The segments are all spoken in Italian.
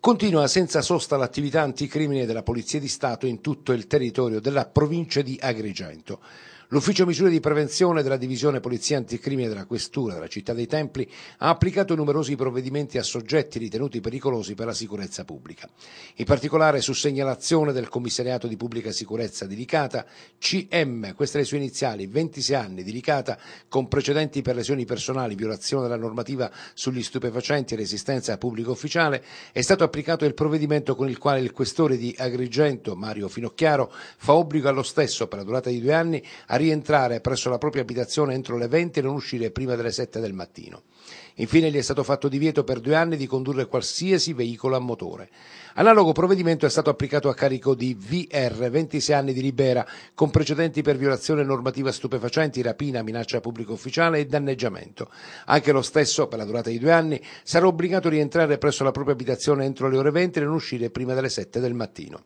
Continua senza sosta l'attività anticrimine della Polizia di Stato in tutto il territorio della provincia di Agrigento. L'ufficio misure di prevenzione della divisione polizia anticrimine della Questura della Città dei Templi ha applicato numerosi provvedimenti a soggetti ritenuti pericolosi per la sicurezza pubblica. In particolare su segnalazione del commissariato di pubblica sicurezza di Licata, CM, queste le sue iniziali, 26 anni di Licata, con precedenti per lesioni personali, violazione della normativa sugli stupefacenti e resistenza a pubblico ufficiale, è stato applicato il provvedimento con il quale il questore di Agrigento, Mario Finocchiaro, fa obbligo allo stesso per la durata di due anni a rientrare presso la propria abitazione entro le 20 e non uscire prima delle 7 del mattino. Infine gli è stato fatto divieto per due anni di condurre qualsiasi veicolo a motore. Analogo provvedimento è stato applicato a carico di VR, 26 anni di libera, con precedenti per violazione normativa stupefacenti, rapina, minaccia a pubblico ufficiale e danneggiamento. Anche lo stesso, per la durata di due anni, sarà obbligato a rientrare presso la propria abitazione entro le ore 20 e non uscire prima delle 7 del mattino.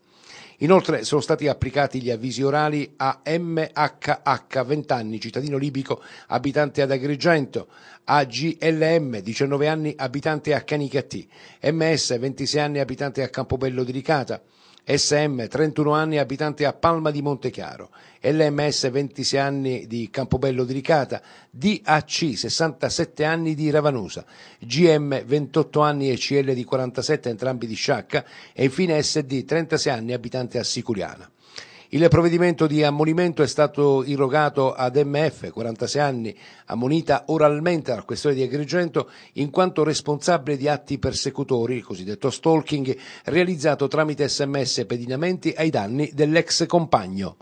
Inoltre sono stati applicati gli avvisi orali a MHH, 20 anni, cittadino libico abitante ad Agrigento, a GLM, 19 anni, abitante a Canicattì, MS, 26 anni, abitante a Campobello di Ricata, SM, 31 anni, abitante a Palma di Montechiaro, LMS, 26 anni di Campobello di Ricata, DAC, 67 anni di Ravanusa, GM, 28 anni e CL di 47, entrambi di Sciacca, e infine SD, 36 anni, abitante cantante assicuriana. Il provvedimento di ammonimento è stato irrogato ad MF, 46 anni, ammonita oralmente dal questore di Agrigento in quanto responsabile di atti persecutori, il cosiddetto stalking, realizzato tramite sms e pedinamenti ai danni dell'ex compagno.